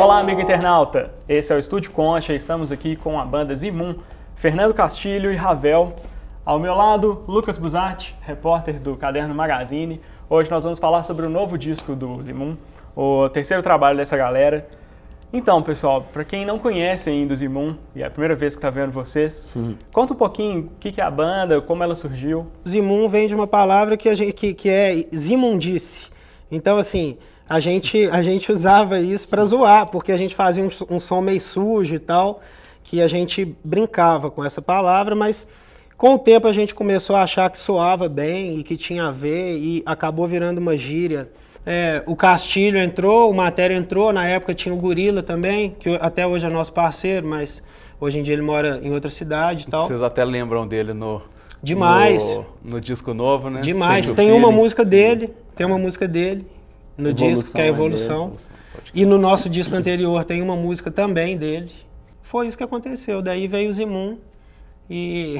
Olá, amigo internauta! Esse é o Estúdio Concha estamos aqui com a banda Zimun, Fernando Castilho e Ravel. Ao meu lado, Lucas Buzatti, repórter do Caderno Magazine. Hoje nós vamos falar sobre o novo disco do Zimun, o terceiro trabalho dessa galera, então, pessoal, para quem não conhece ainda o Zimun, e é a primeira vez que está vendo vocês, Sim. conta um pouquinho o que, é a banda, como ela surgiu. Zimun vem de uma palavra que, gente, que, que é zimundice. Então, assim, a gente, a gente usava isso para zoar, porque a gente fazia um, um som meio sujo e tal, que a gente brincava com essa palavra, mas com o tempo a gente começou a achar que soava bem e que tinha a ver e acabou virando uma gíria é, o Castilho entrou, o Matéria entrou, na época tinha o Gorila também, que até hoje é nosso parceiro, mas hoje em dia ele mora em outra cidade e tal. Vocês até lembram dele no... Demais. No, no disco novo, né? Demais. tem uma música dele, Sim. tem uma música dele no evolução disco, que é a né, Evolução. e no nosso disco anterior tem uma música também dele. Foi isso que aconteceu. Daí veio o Zimun e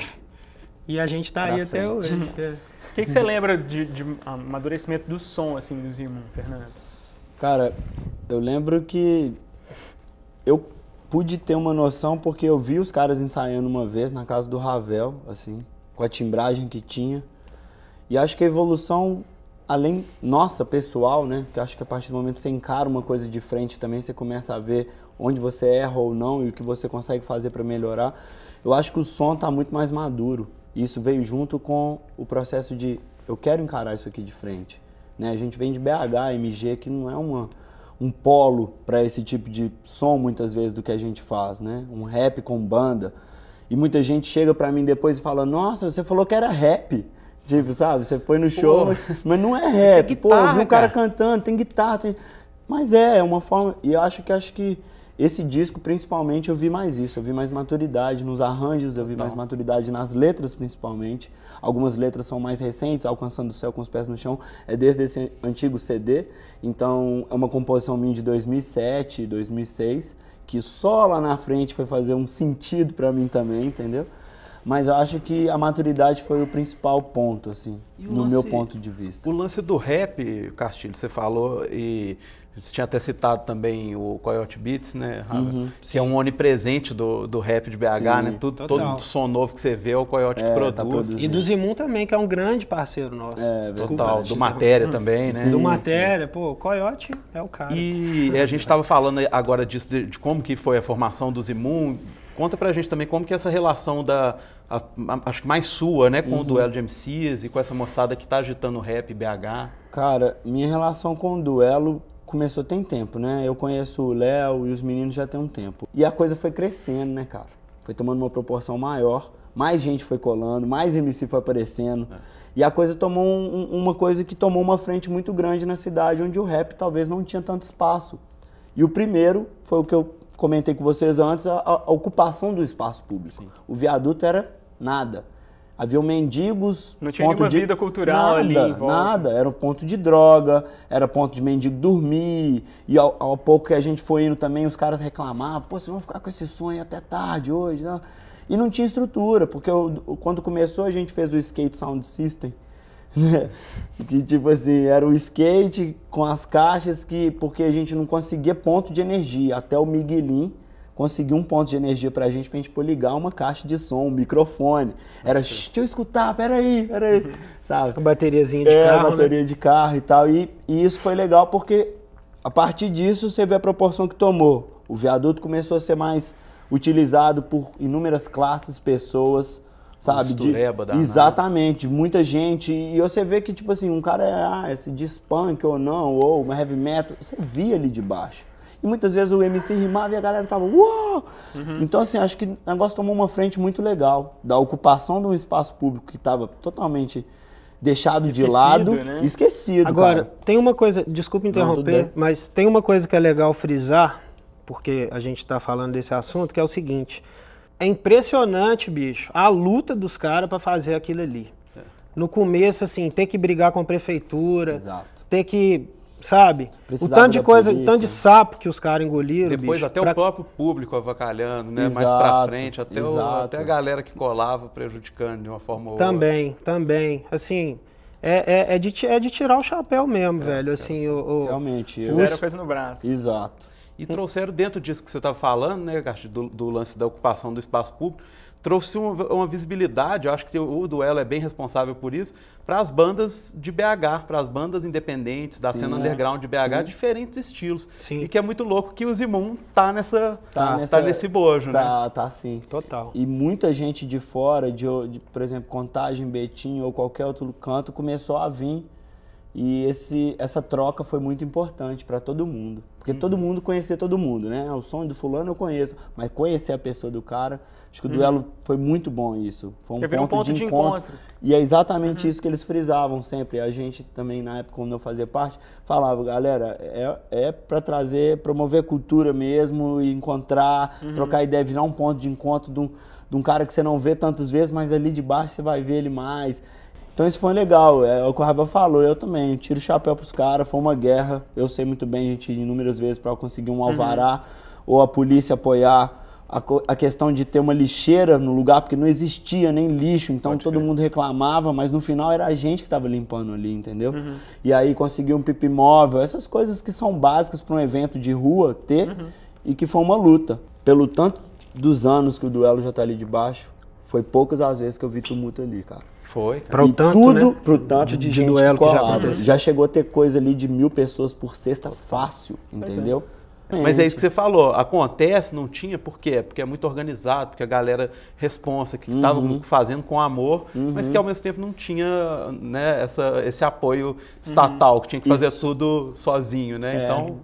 e a gente tá aí frente. até hoje. É. O que, você lembra de, de amadurecimento do som, assim, do irmãos, Fernando? Cara, eu lembro que eu pude ter uma noção porque eu vi os caras ensaiando uma vez na casa do Ravel, assim, com a timbragem que tinha. E acho que a evolução, além nossa, pessoal, né? Que acho que a partir do momento que você encara uma coisa de frente também, você começa a ver onde você erra ou não e o que você consegue fazer para melhorar. Eu acho que o som tá muito mais maduro isso veio junto com o processo de eu quero encarar isso aqui de frente. Né? A gente vem de BH, MG, que não é uma, um polo para esse tipo de som muitas vezes do que a gente faz, né? Um rap com banda. E muita gente chega para mim depois e fala: "Nossa, você falou que era rap". Tipo, sabe? Você foi no show, Pô, mas não é rap. Guitarra, Pô, eu vi um cara, cara, cantando, tem guitarra, tem... Mas é, é uma forma. E eu acho que acho que esse disco, principalmente, eu vi mais isso, eu vi mais maturidade nos arranjos, eu vi mais maturidade nas letras, principalmente. Algumas letras são mais recentes, Alcançando o Céu com os Pés no Chão, é desde esse antigo CD. Então, é uma composição minha de 2007, 2006, que só lá na frente foi fazer um sentido para mim também, entendeu? Mas eu acho que a maturidade foi o principal ponto, assim, no lance, meu ponto de vista. O lance do rap, Castilho, você falou, e você tinha até citado também o Coyote Beats, né, uhum, Que sim. é um onipresente do, do rap de BH, sim, né? Tudo, todo som novo que você vê é o Coyote é, que tá produz. Tá e do Zimun também, que é um grande parceiro nosso. É, total. Do Matéria também, né? Sim, do Matéria, pô, o Coyote é o cara. E a gente estava falando agora disso, de, de como que foi a formação do Zimun, Conta pra gente também como que é essa relação da, a, a, acho que mais sua, né, com uhum. o duelo de MCs e com essa moçada que tá agitando rap, BH. Cara, minha relação com o duelo começou tem tempo, né? Eu conheço o Léo e os meninos já tem um tempo. E a coisa foi crescendo, né, cara? Foi tomando uma proporção maior, mais gente foi colando, mais MC foi aparecendo. É. E a coisa tomou um, uma coisa que tomou uma frente muito grande na cidade, onde o rap talvez não tinha tanto espaço. E o primeiro foi o que eu comentei com vocês antes, a, a ocupação do espaço público. Sim. O viaduto era nada. Havia mendigos. Não tinha ponto de... vida cultural nada, ali. Em volta. Nada. Era um ponto de droga, era ponto de mendigo dormir. E ao, ao pouco que a gente foi indo também, os caras reclamavam: pô, vocês vão ficar com esse sonho até tarde hoje. Não. Né? E não tinha estrutura, porque eu, quando começou a gente fez o Skate Sound System que tipo assim, era o skate com as caixas que porque a gente não conseguia ponto de energia, até o Miguelin conseguiu um ponto de energia pra gente, pra gente tipo, ligar uma caixa de som, um microfone. Era, deixa eu escutar, peraí, peraí, sabe? A bateriazinha de é, carro. Né? bateria né? de carro e tal. E, e isso foi legal porque a partir disso você vê a proporção que tomou. O viaduto começou a ser mais utilizado por inúmeras classes, pessoas, sabe? Mistureba, da exatamente, muita gente. E você vê que, tipo assim, um cara ah, esse diz punk ou não, ou uma heavy metal, você via ali de baixo. E muitas vezes o MC rimava e a galera tava, uou! Uhum. Então, assim, acho que o negócio tomou uma frente muito legal da ocupação de um espaço público que estava totalmente deixado esquecido, de lado, né? esquecido. Agora, cara. tem uma coisa, desculpa interromper, mas tem uma coisa que é legal frisar, porque a gente está falando desse assunto, que é o seguinte: é impressionante, bicho, a luta dos caras para fazer aquilo ali. É. No começo, assim, ter que brigar com a prefeitura, Exato. ter que sabe? Precisava o tanto de coisa, polícia. o tanto de sapo que os caras engoliram. Depois bicho, até pra... o próprio público avacalhando, né? Exato, Mais pra frente, até, o, até a galera que colava prejudicando de uma forma ou outra. Também, também. Assim, é, é, é, de, é de tirar o chapéu mesmo, é, velho. Assim, o, o, Realmente. Fizeram os... coisa no braço. Exato e trouxeram dentro disso que você estava tá falando, né, do, do lance da ocupação do espaço público, trouxe uma, uma, visibilidade, eu acho que o Duelo é bem responsável por isso, para as bandas de BH, para as bandas independentes da Sim, cena né? underground de BH, Sim. diferentes estilos. Sim. E que é muito louco que o Zimun tá nessa, tá, tá, nessa, tá nesse bojo, tá, né? Tá, sim. Total. E muita gente de fora, de, de, por exemplo, Contagem, Betim ou qualquer outro canto, começou a vir e esse, essa troca foi muito importante para todo mundo. Porque uhum. todo mundo conhecia todo mundo, né? Ah, o sonho do fulano eu conheço, mas conhecer a pessoa do cara, acho que o uhum. duelo foi muito bom isso. Foi um, ponto, um ponto, de, de encontro. encontro. E é exatamente uhum. isso que eles frisavam sempre. A gente também, na época, quando eu fazia parte, falava, galera, é, é para trazer, promover cultura mesmo, e encontrar, uhum. trocar ideia, virar um ponto de encontro de um, de um cara que você não vê tantas vezes, mas ali de baixo você vai ver ele mais. Então isso foi legal, é, é o que o Ravel falou, eu também. Tiro o chapéu pros caras, foi uma guerra. Eu sei muito bem, gente, inúmeras vezes para conseguir um uhum. alvará uhum. ou a polícia apoiar. A, a, questão de ter uma lixeira no lugar, porque não existia nem lixo, então Pode todo ver. mundo reclamava, mas no final era a gente que estava limpando ali, entendeu? Uhum. E aí conseguir um pipi móvel, essas coisas que são básicas para um evento de rua ter uhum. e que foi uma luta. Pelo tanto dos anos que o duelo já tá ali debaixo, foi poucas as vezes que eu vi tumulto ali, cara. Foi. Para o tanto, tudo né? pro tanto de, de gente duelo que, já aconteceu. Já chegou a ter coisa ali de mil pessoas por sexta fácil, é. entendeu? É. Mas é isso que você falou, acontece, não tinha, por quê? Porque é muito organizado, porque a galera responsa, que estava uhum. fazendo com amor, uhum. mas que uhum. ao mesmo tempo não tinha né, essa, esse apoio estatal, uhum. que tinha que fazer isso. tudo sozinho, né? É. Então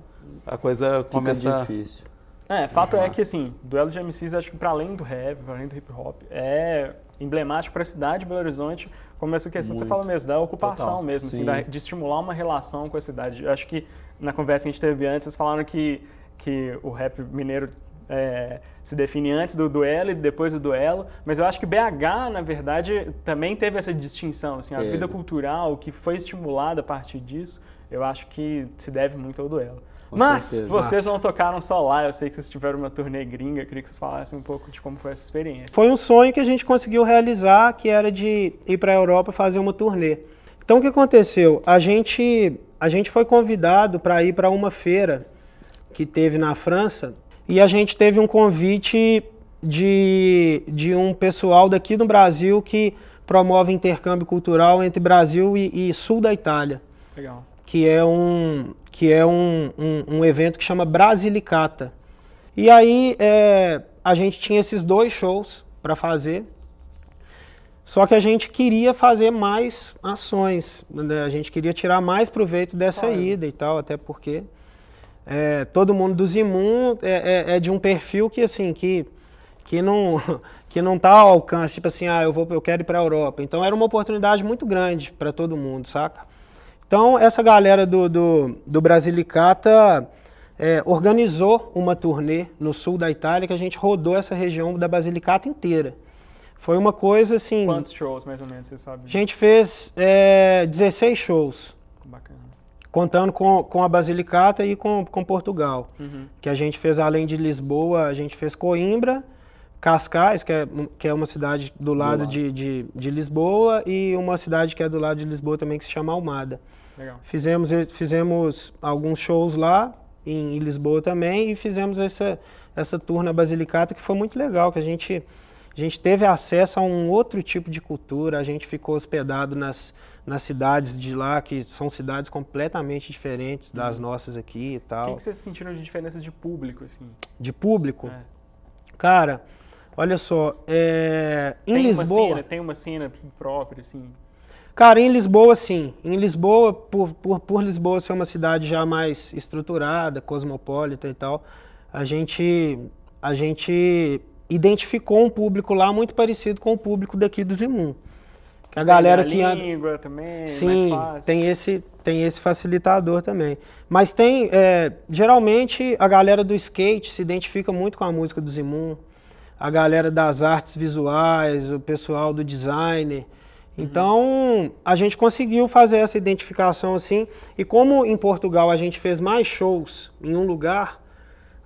a coisa Fica começa... difícil. É, fato Exato. é que assim, duelo de MCs, acho que para além do rap, para além do hip hop, é emblemático para a cidade de Belo Horizonte, como essa questão Muito. que você fala mesmo, da ocupação Total. mesmo, assim, da, de estimular uma relação com a cidade. Eu acho que na conversa que a gente teve antes, vocês falaram que, que o rap mineiro é, se define antes do duelo e depois do duelo, mas eu acho que BH, na verdade, também teve essa distinção, assim, a vida cultural que foi estimulada a partir disso eu acho que se deve muito ao duelo. Com Mas certeza. vocês não tocaram só lá, eu sei que vocês tiveram uma turnê gringa, eu queria que vocês falassem um pouco de como foi essa experiência. Foi um sonho que a gente conseguiu realizar, que era de ir para a Europa fazer uma turnê. Então o que aconteceu? A gente, a gente foi convidado para ir para uma feira que teve na França e a gente teve um convite de, de um pessoal daqui do Brasil que promove intercâmbio cultural entre Brasil e, e sul da Itália. Legal que é um, que é um, um, um evento que chama Brasilicata. E aí é, a gente tinha esses dois shows para fazer, só que a gente queria fazer mais ações, né? a gente queria tirar mais proveito dessa claro. ida e tal, até porque é, todo mundo do Zimun é, é, é, de um perfil que assim que que não que não tá ao alcance, tipo assim, ah, eu vou, eu quero ir para a Europa. Então era uma oportunidade muito grande para todo mundo, saca? Então, essa galera do, do, do Brasilicata é, organizou uma turnê no sul da Itália que a gente rodou essa região da Basilicata inteira. Foi uma coisa assim. Quantos shows, mais ou menos, você sabe? A gente fez é, 16 shows. Bacana. Contando com, com a Basilicata e com, com Portugal. Uhum. Que a gente fez, além de Lisboa, a gente fez Coimbra Cascais, que é, que é uma cidade do lado, do lado. De, de, de, Lisboa, e uma cidade que é do lado de Lisboa também, que se chama Almada. Legal. Fizemos, fizemos alguns shows lá, em, em Lisboa também, e fizemos essa, essa tour na Basilicata, que foi muito legal, que a gente, a gente teve acesso a um outro tipo de cultura, a gente ficou hospedado nas, nas cidades de lá, que são cidades completamente diferentes das uhum. nossas aqui e tal. O que, que vocês sentiram de diferença de público, assim? De público? É. Cara... Olha só, é... em tem Lisboa... Uma cena, tem uma cena própria, assim? Cara, em Lisboa, sim. Em Lisboa, por, por, por Lisboa ser uma cidade já mais estruturada, cosmopolita e tal, a gente, a gente identificou um público lá muito parecido com o público daqui do Zimun. Que a tem galera a que língua também, é Sim, tem esse tem esse facilitador também. Mas tem, é, geralmente a galera do skate se identifica muito com a música do Zimun a galera das artes visuais, o pessoal do design. Então, a gente conseguiu fazer essa identificação assim. E como em Portugal a gente fez mais shows em um lugar,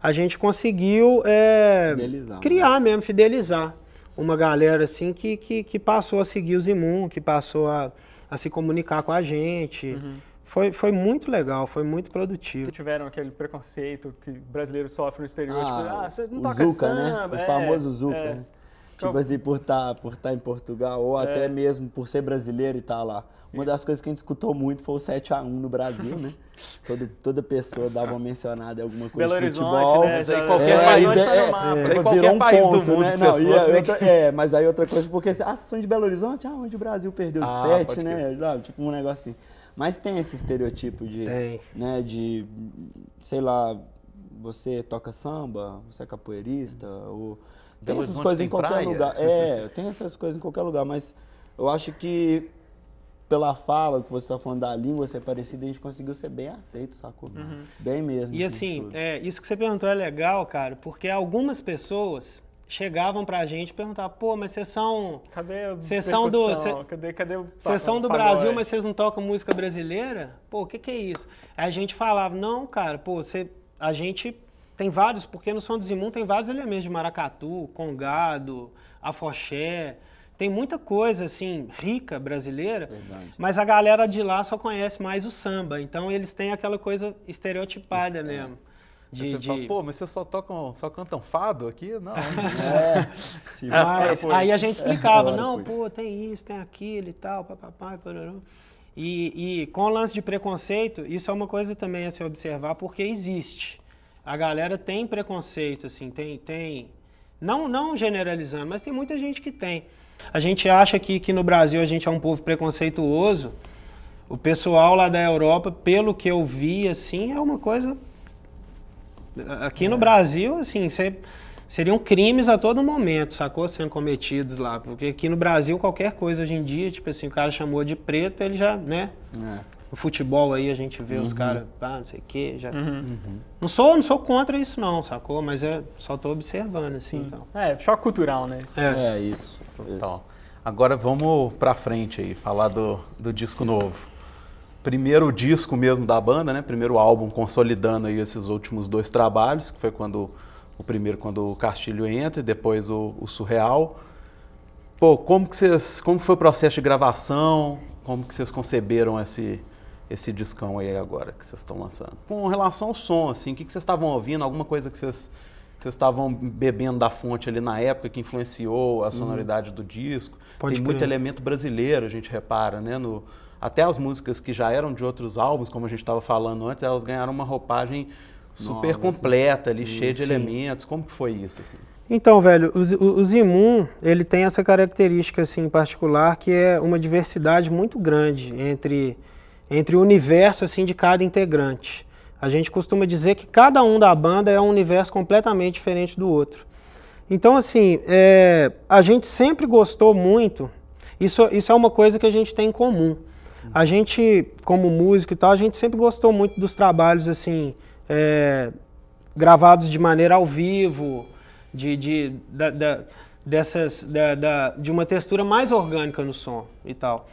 a gente conseguiu é, né? criar mesmo, fidelizar uma galera assim que, que, que, passou a seguir os Imun, que passou a, a se comunicar com a gente. Uhum. Foi, foi muito legal, foi muito produtivo. Tiveram aquele preconceito que brasileiro sofre no exterior, ah, tipo, ah, você não toca Zuka, né? samba. Né? O é, famoso Zuca. é. né? Tipo então, assim, por estar tá, por tá em Portugal, ou é. até mesmo por ser brasileiro e estar tá lá. Uma das coisas que a gente escutou muito foi o 7x1 no Brasil, né? Todo, toda pessoa dava uma mencionada em alguma coisa Belo de futebol. Né? Mas aí qualquer país, é, tá é, um ponto, do mundo né? Não, né? É, mas aí outra coisa, porque assim, ah, vocês são de Belo Horizonte? Ah, onde o Brasil perdeu de ah, 7, né? Tipo um negócio assim. Mas tem esse estereotipo de. Tem. Né, de. Sei lá, você toca samba, você é capoeirista, ou. Tem essas coisas em qualquer praia. lugar. É, tem essas coisas em qualquer lugar, mas eu acho que pela fala que você está falando da língua ser é parecida, a gente conseguiu ser bem aceito, sacou? Uhum. Bem mesmo. E assim, assim tipo é, isso que você perguntou é legal, cara, porque algumas pessoas chegavam pra gente perguntar, pô, mas vocês são. Cadê a sessão do cê, Cadê, cadê o Sessão do Brasil, mas vocês não tocam música brasileira? Pô, o que, que é isso? Aí a gente falava, não, cara, pô, cê, a gente tem vários, porque no Som do Zimun tem vários elementos de maracatu, congado, afoxé. Tem muita coisa, assim, rica brasileira, Verdade. mas a galera de lá só conhece mais o samba. Então eles têm aquela coisa estereotipada é. mesmo. É de, de... Fala, pô, mas vocês só tocam, só cantam fado aqui? Não. É, é, tipo, mas, é, aí a gente é explicava, é, não, pô, tem isso, tem aquilo e tal, papapá, pararão. E, e com o lance de preconceito, isso é uma coisa também a se observar, porque existe. A galera tem preconceito, assim, tem, tem, não, não generalizando, mas tem muita gente que tem. A gente acha que, que no Brasil a gente é um povo preconceituoso. O pessoal lá da Europa, pelo que eu vi, assim, é uma coisa Aqui no Brasil, assim, seriam crimes a todo momento, sacou? Sendo cometidos lá. Porque aqui no Brasil, qualquer coisa hoje em dia, tipo assim, o cara chamou de preto, ele já, né? É. No futebol aí a gente vê uhum. os caras, pá, ah, não sei o quê, já. Uhum. Uhum. Não sou, não sou contra isso não, sacou? Mas é só tô observando, assim, uhum. então. É, choque cultural, né? É, é isso. Total. Então, agora vamos pra frente aí, falar do, do disco isso. novo primeiro disco mesmo da banda, né? Primeiro álbum consolidando aí esses últimos dois trabalhos, que foi quando o primeiro quando o Castilho entra e depois o, o Surreal. Pô, como que vocês, como foi o processo de gravação? Como que vocês conceberam esse esse discão aí agora que vocês estão lançando? Com relação ao som, assim, o que, vocês estavam ouvindo? Alguma coisa que vocês vocês estavam bebendo da fonte ali na época que influenciou a sonoridade hum. do disco. Pode Tem crer. muito elemento brasileiro, a gente repara, né? No, até as músicas que já eram de outros álbuns, como a gente estava falando antes, elas ganharam uma roupagem super Nova, completa assim. ali, sim, cheia de sim. elementos. Como que foi isso? Assim? Então, velho, o, o Zimun, ele tem essa característica assim, em particular, que é uma diversidade muito grande entre, entre o universo assim, de cada integrante. A gente costuma dizer que cada um da banda é um universo completamente diferente do outro. Então, assim, é, a gente sempre gostou muito, isso, isso é uma coisa que a gente tem em comum. A gente, como músico e tal, a gente sempre gostou muito dos trabalhos assim, é, gravados de maneira ao vivo, de, de, da, da, dessas, da, da, de uma textura mais orgânica no som e tal.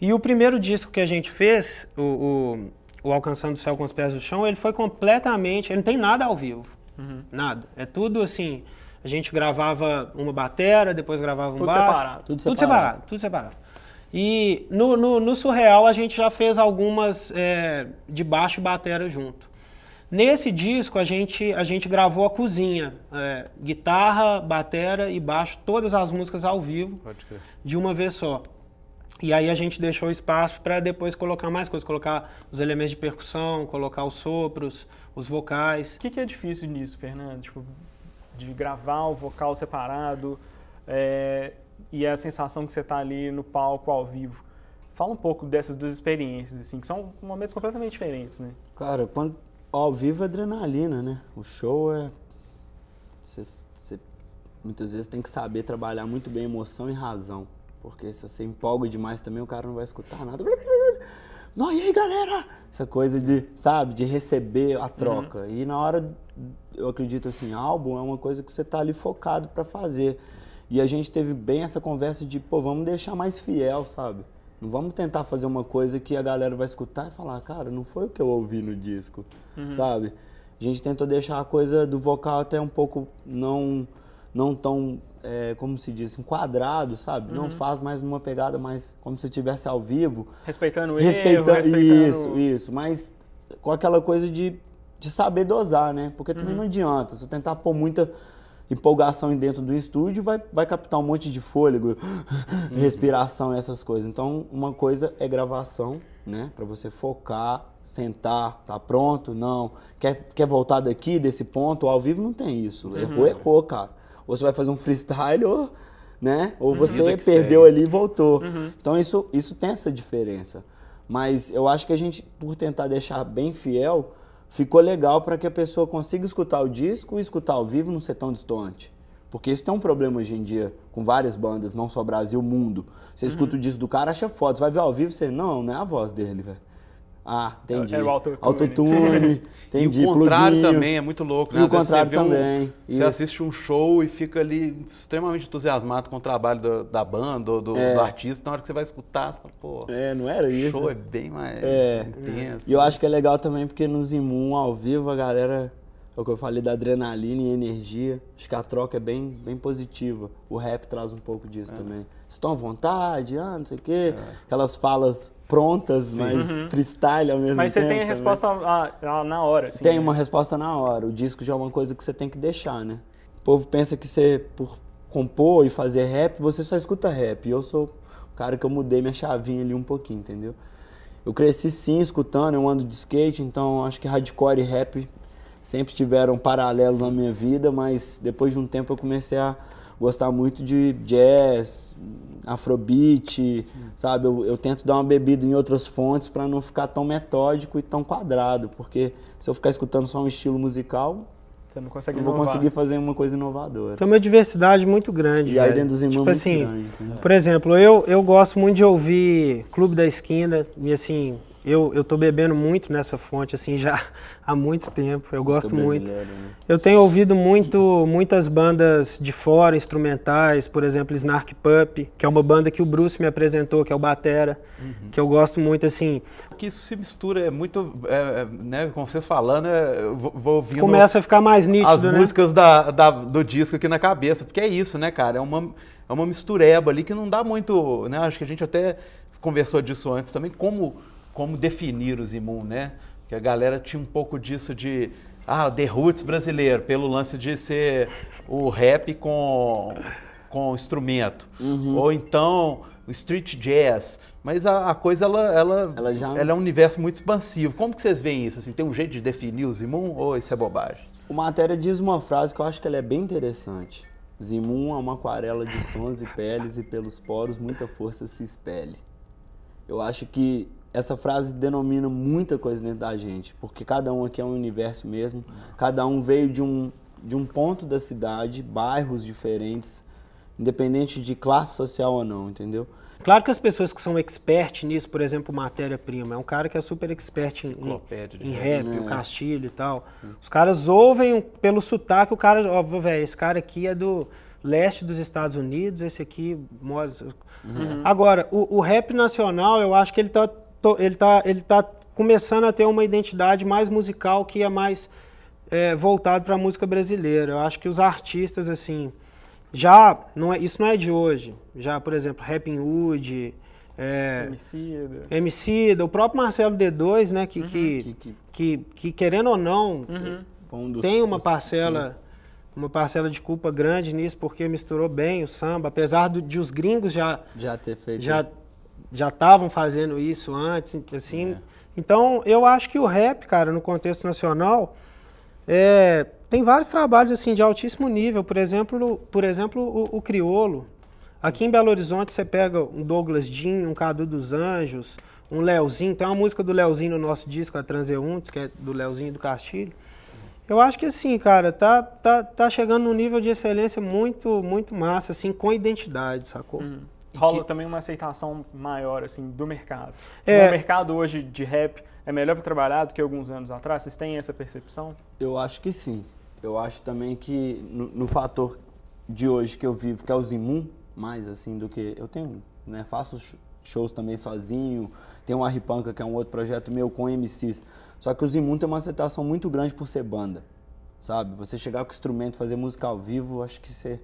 E o primeiro disco que a gente fez, o, o, o Alcançando o Céu com os Pés no Chão, ele foi completamente. Ele não tem nada ao vivo. Uhum. Nada. É tudo assim. A gente gravava uma batera, depois gravava um tudo baixo. Separado, tudo, tudo separado. Tudo separado. E no, no, no, Surreal a gente já fez algumas é, de baixo e batera junto. Nesse disco a gente, a gente gravou a cozinha, é, guitarra, batera e baixo, todas as músicas ao vivo, de uma vez só. E aí a gente deixou espaço para depois colocar mais coisas, colocar os elementos de percussão, colocar os sopros, os vocais. O que, que é difícil nisso, Fernando? Tipo, de gravar o vocal separado? É e a sensação que você está ali no palco ao vivo. Fala um pouco dessas duas experiências, assim, que são momentos completamente diferentes, né? Cara, quando ao vivo é adrenalina, né? O show é. Você, você muitas vezes tem que saber trabalhar muito bem emoção e razão. Porque se você empolga demais também, o cara não vai escutar nada. Não, e aí, galera? Essa coisa de, sabe, de receber a uhum. troca. Uhum. E na hora, eu acredito assim, álbum é uma coisa que você tá ali focado para fazer. E a gente teve bem essa conversa de, pô, vamos deixar mais fiel, sabe? Não vamos tentar fazer uma coisa que a galera vai escutar e falar, cara, não foi o que eu ouvi no disco, uhum. sabe? A gente tentou deixar a coisa do vocal até um pouco não não tão, é, como se diz, enquadrado, sabe? Uhum. Não faz mais uma pegada mais como se estivesse ao vivo. Respeitando ele, respeitando, respeitando... Isso, isso. Mas com aquela coisa de, de saber dosar, né? Porque também uhum. não adianta. Se eu tentar pôr muita empolgação dentro do estúdio, vai, vai captar um monte de fôlego, uhum. respiração e essas coisas. Então, uma coisa é gravação, né? Para você focar, sentar, tá pronto, não. Quer, quer voltar daqui, desse ponto? Ao vivo não tem isso. Uhum. Errou, errou, cara. Ou você vai fazer um freestyle ou... Né? Ou uhum. você uhum. perdeu ali e voltou. Uhum. Então isso, isso tem essa diferença. Mas eu acho que a gente, por tentar deixar bem fiel, ficou legal para que a pessoa consiga escutar o disco e escutar ao vivo não ser tão distante. Porque isso tem um problema hoje em dia com várias bandas, não só Brasil, mundo. Você uhum. escuta o disco do cara, acha foda. Você vai ver ao vivo, você, não, não é a voz dele, velho. Ah, entendi. Era é, é o autotune. autotune entendi, e o contrário também é muito louco, né? E Às o contrário você também. Um, você assiste um show e fica ali extremamente entusiasmado com o trabalho do, da banda, do, é. do, artista. Na hora que você vai escutar, você fala, pô. É, não era isso. O show é bem mais é. intenso. E eu acho que é legal também porque nos Zimun, ao vivo, a galera. É o que eu falei da adrenalina e energia. Acho que a troca é bem, bem positiva. O rap traz um pouco disso é. também. Estão à vontade, ah, não sei o quê. É. Aquelas falas prontas, Sim. mas uhum. freestyle ao mesmo mas tempo. Mas você tem a né? resposta a, a, na hora. Assim, tem né? uma resposta na hora. O disco já é uma coisa que você tem que deixar, né? O povo pensa que você, por compor e fazer rap, você só escuta rap. E eu sou o cara que eu mudei minha chavinha ali um pouquinho, entendeu? Eu cresci sim escutando, eu ando de skate, então acho que hardcore e rap sempre tiveram um paralelo na minha vida, mas depois de um tempo eu comecei a gostar muito de jazz, afrobeat, Sim. sabe? Eu, eu, tento dar uma bebida em outras fontes para não ficar tão metódico e tão quadrado, porque se eu ficar escutando só um estilo musical, você não consegue eu vou conseguir fazer uma coisa inovadora. Tem uma diversidade muito grande. E aí dentro dos irmãos tipo assim, grande, né? por exemplo, eu, eu gosto muito de ouvir Clube da Esquina e assim eu, eu tô bebendo muito nessa fonte, assim, já há muito tempo. Eu Música gosto muito. Né? Eu tenho ouvido muito, muitas bandas de fora, instrumentais, por exemplo, Snark Pup, que é uma banda que o Bruce me apresentou, que é o Batera, uhum. que eu gosto muito, assim. que isso se mistura é muito, é, é né, Com vocês falando, é, eu vou ouvindo... Começa a ficar mais nítido, As né? músicas da, da, do disco aqui na cabeça, porque é isso, né, cara? É uma, é uma mistureba ali que não dá muito, né? Acho que a gente até conversou disso antes também, como como definir os zimun, né? Porque a galera tinha um pouco disso de ah, The Roots brasileiro, pelo lance de ser o rap com, com instrumento. Uhum. Ou então o street jazz. Mas a, a coisa, ela, ela, ela, já... ela, é um universo muito expansivo. Como que vocês veem isso? Assim, tem um jeito de definir o Zimun ou isso é bobagem? O Matéria diz uma frase que eu acho que ela é bem interessante. Zimun é uma aquarela de sons e peles e pelos poros muita força se espelhe. Eu acho que essa frase denomina muita coisa dentro da gente, porque cada um aqui é um universo mesmo, cada um veio de um, de um ponto da cidade, bairros diferentes, independente de classe social ou não, entendeu? Claro que as pessoas que são expert nisso, por exemplo, matéria-prima, é um cara que é super expert em, em, em rap, é. o Castilho e tal. Sim. Os caras ouvem pelo sotaque, o cara, ó, velho, esse cara aqui é do leste dos Estados Unidos, esse aqui mora. Uhum. Agora, o, o, rap nacional, eu acho que ele tá ele tá, ele tá começando a ter uma identidade mais musical que é mais é, voltado para a música brasileira. Eu acho que os artistas, assim, já, não é, isso não é de hoje. Já, por exemplo, Rapping Hood, é, Emicida. o próprio Marcelo D2, né, que, uhum, que, que, que... que, que, querendo ou não, uhum. tem uma parcela... Sim. Uma parcela de culpa grande nisso, porque misturou bem o samba, apesar do, de os gringos já, já ter feito já já estavam fazendo isso antes, assim. É. Então, eu acho que o rap, cara, no contexto nacional, é, tem vários trabalhos assim de altíssimo nível. Por exemplo, por exemplo o, o Criolo. Aqui em Belo Horizonte, você pega um Douglas Jean, um Cadu dos Anjos, um Leozinho. Tem uma música do Leozinho no nosso disco, a Transeuntes, que é do Leozinho do Castilho. Eu acho que assim, cara, tá, tá, tá chegando num nível de excelência muito, muito massa, assim, com identidade, sacou? Hum rola que... também uma aceitação maior assim do mercado. É... O mercado hoje de rap é melhor para trabalhar do que alguns anos atrás? Vocês têm essa percepção? Eu acho que sim. Eu acho também que no, no fator de hoje que eu vivo, que é o Zimun, mais assim do que eu tenho, né? Faço shows também sozinho, tem um Arripanca, que é um outro projeto meu com MCs. Só que o Zimun tem uma aceitação muito grande por ser banda, sabe? Você chegar com instrumento, fazer música ao vivo, acho que você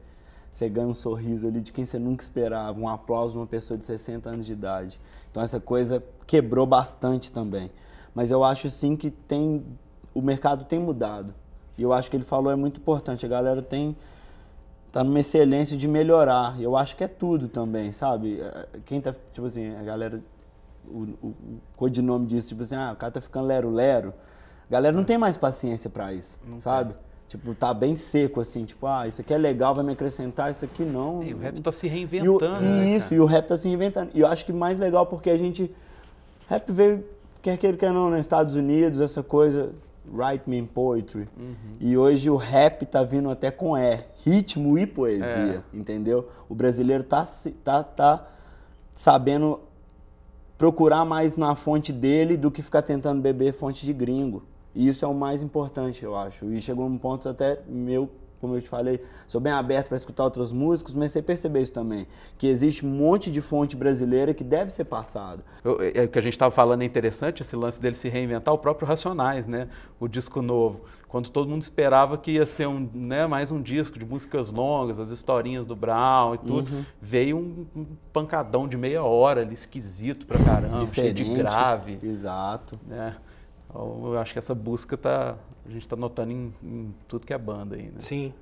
você ganha um sorriso ali de quem você nunca esperava, um aplauso de uma pessoa de 60 anos de idade. Então essa coisa quebrou bastante também. Mas eu acho sim que tem o mercado tem mudado. E eu acho que ele falou é muito importante. A galera tem tá numa excelência de melhorar. Eu acho que é tudo também, sabe? É, é, quem tá, tipo assim, a galera o, o, o codinome disso, tipo assim, ah, o cara tá ficando lero lero. A galera não tem mais paciência para isso, não sabe? Tem. Tipo, tá bem seco, assim, tipo, ah, isso aqui é legal, vai me acrescentar, isso aqui não. E o rap tá se reinventando. E o, né, isso, cara? e o rap tá se reinventando. E eu acho que mais legal porque a gente. Rap veio, quer ele quer não, nos né? Estados Unidos, essa coisa, write me in poetry. Uhum. E hoje o rap tá vindo até com E, ritmo e poesia, é. entendeu? O brasileiro tá, tá, tá sabendo procurar mais na fonte dele do que ficar tentando beber fonte de gringo. E isso é o mais importante, eu acho. E chegou num ponto até meu, como eu te falei, sou bem aberto para escutar outros músicos, mas você perceber isso também, que existe um monte de fonte brasileira que deve ser passado. Eu, é, é o que a gente estava falando é interessante, esse lance dele se reinventar, o próprio Racionais, né? O disco novo, quando todo mundo esperava que ia ser um, né, mais um disco de músicas longas, as historinhas do Brown e tudo, uhum. veio um, um pancadão de meia hora ali, esquisito pra caramba, Diferente. cheio de grave. Exato. Né? Então, eu acho que essa busca tá, a gente está notando em, em, tudo que é banda aí, né? Sim.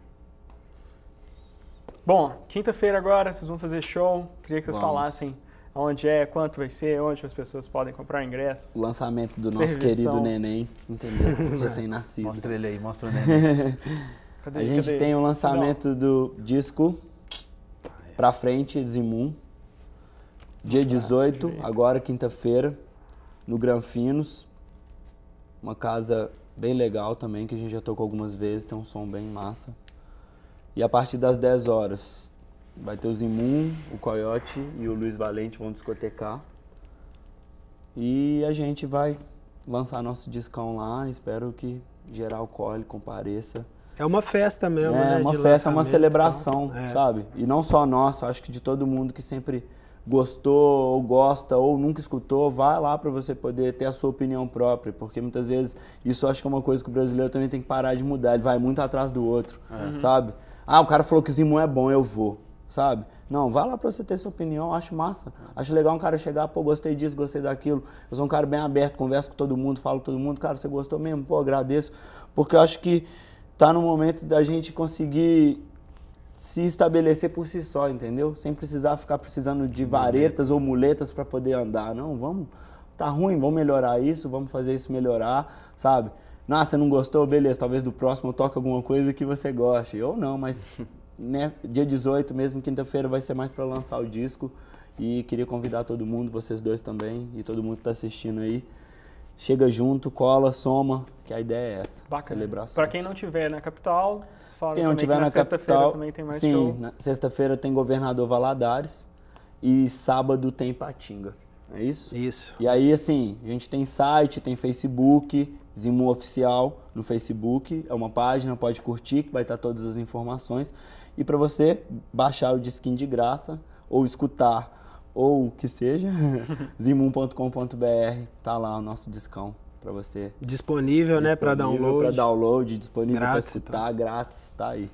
Bom, quinta-feira agora vocês vão fazer show. Queria que vocês Vamos. falassem onde é, quanto vai ser, onde as pessoas podem comprar ingressos. O lançamento do nosso querido neném, entendeu? Recém-nascido. Mostra ele aí, mostra o neném. Cadê, a gente cadê? tem o um lançamento do disco Pra Frente, Zimun. Dia 18, agora quinta-feira, no Granfinos. Uma casa bem legal também, que a gente já tocou algumas vezes, tem um som bem massa. E a partir das 10 horas vai ter o Zimun, o Coyote e o Luiz Valente vão discotecar. E a gente vai lançar nosso discão lá, espero que geral colhe, compareça. É uma festa mesmo, é, né? É uma festa, uma celebração, é. sabe? E não só nossa, acho que de todo mundo que sempre gostou ou gosta ou nunca escutou, vá lá para você poder ter a sua opinião própria, porque muitas vezes isso acho que é uma coisa que o brasileiro também tem que parar de mudar, ele vai muito atrás do outro, é. uhum. sabe? Ah, o cara falou que o Zimão é bom, eu vou, sabe? Não, vá lá para você ter sua opinião, acho massa. Acho legal um cara chegar, pô, gostei disso, gostei daquilo. Eu sou um cara bem aberto, converso com todo mundo, falo com todo mundo, cara, você gostou mesmo? Pô, agradeço. Porque eu acho que tá no momento da gente conseguir se estabelecer por si só, entendeu? Sem precisar ficar precisando de uhum. varetas ou muletas para poder andar. Não, vamos, tá ruim, vamos melhorar isso, vamos fazer isso melhorar, sabe? Ah, você não gostou? Beleza, talvez do próximo toque alguma coisa que você goste. Ou não, mas né, dia 18 mesmo, quinta-feira, vai ser mais para lançar o disco. E queria convidar todo mundo, vocês dois também, e todo mundo que está assistindo aí, chega junto, cola, soma, que a ideia é essa, Bacana. celebração. Para quem não tiver na capital, quem não tiver que na, na capital, também tem mais sim, sexta-feira tem Governador Valadares e sábado tem Patinga. É isso? Isso. E aí, assim, a gente tem site, tem Facebook, Zimu Oficial no Facebook, é uma página, pode curtir, que vai estar todas as informações. E para você baixar o Disquim de graça ou escutar ou o que seja, zimun.com.br, tá lá o nosso discão para você. Disponível, né, disponível né, para download. Para download, disponível para escutar, então. grátis, tá aí.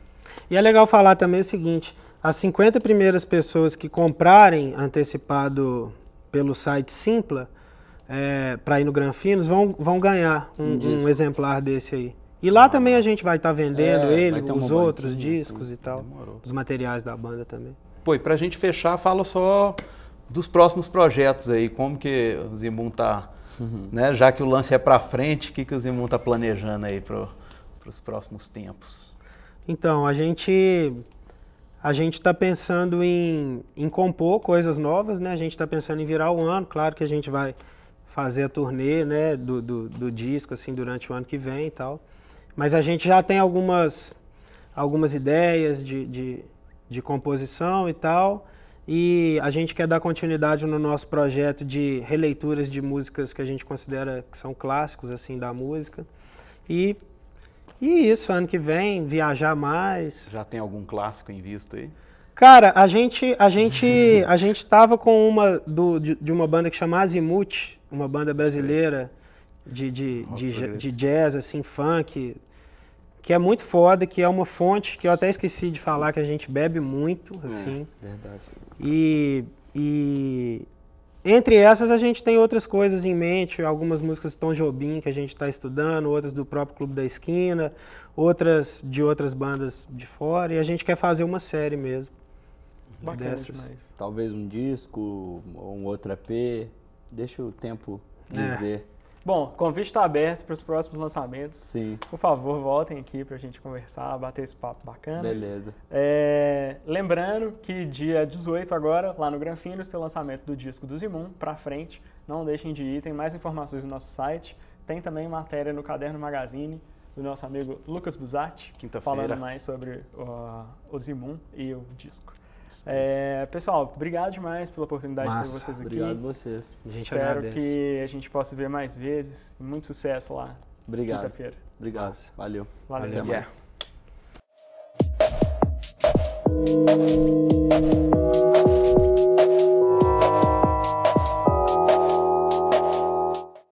E é legal falar também o seguinte, as 50 primeiras pessoas que comprarem antecipado pelo site Simpla, é, para ir no Granfinos, vão, vão ganhar um, um, um exemplar desse aí. E lá Nossa. também a gente vai estar tá vendendo é, ele, os outros assim. discos assim, e tal, demorou. os materiais da banda também. Pô, e pra gente fechar, fala só dos próximos projetos aí, como que o Zimbum está, uhum. né? Já que o lance é para frente, o que, que o Zimbum está planejando aí para os próximos tempos? Então, a gente a gente está pensando em, em compor coisas novas, né? A gente está pensando em virar o ano, claro que a gente vai fazer a turnê, né, do, do, do disco assim durante o ano que vem e tal. Mas a gente já tem algumas algumas ideias de, de, de composição e tal e a gente quer dar continuidade no nosso projeto de releituras de músicas que a gente considera que são clássicos assim da música. E e isso, ano que vem viajar mais. Já tem algum clássico em vista aí? Cara, a gente a gente a gente tava com uma do, de, de, uma banda que chama Azimuth, uma banda brasileira de, de, de, de jazz assim, funk, que é muito foda, que é uma fonte que eu até esqueci de falar que a gente bebe muito, é, assim. É, verdade. E, e entre essas a gente tem outras coisas em mente, algumas músicas do Tom Jobim que a gente está estudando, outras do próprio Clube da Esquina, outras de outras bandas de fora, e a gente quer fazer uma série mesmo. Bacana dessas. Demais. Talvez um disco ou um outro EP, deixa o tempo é. dizer. É. Bom, o convite está aberto para os próximos lançamentos. Sim. Por favor, voltem aqui para a gente conversar, bater esse papo bacana. Beleza. É, lembrando que dia 18 agora, lá no Granfinos, tem o lançamento do disco do Zimun para frente. Não deixem de ir, tem mais informações no nosso site. Tem também matéria no Caderno Magazine do nosso amigo Lucas Buzatti. Quinta-feira. Falando mais sobre o, o Zimun e o disco. É, pessoal, obrigado demais pela oportunidade Massa, de ter vocês aqui. Obrigado a vocês. A gente Espero agradece. que a gente possa ver mais vezes. Muito sucesso lá. Obrigado. Quinta-feira. Obrigado. Valeu. Valeu. Até mais. Yeah.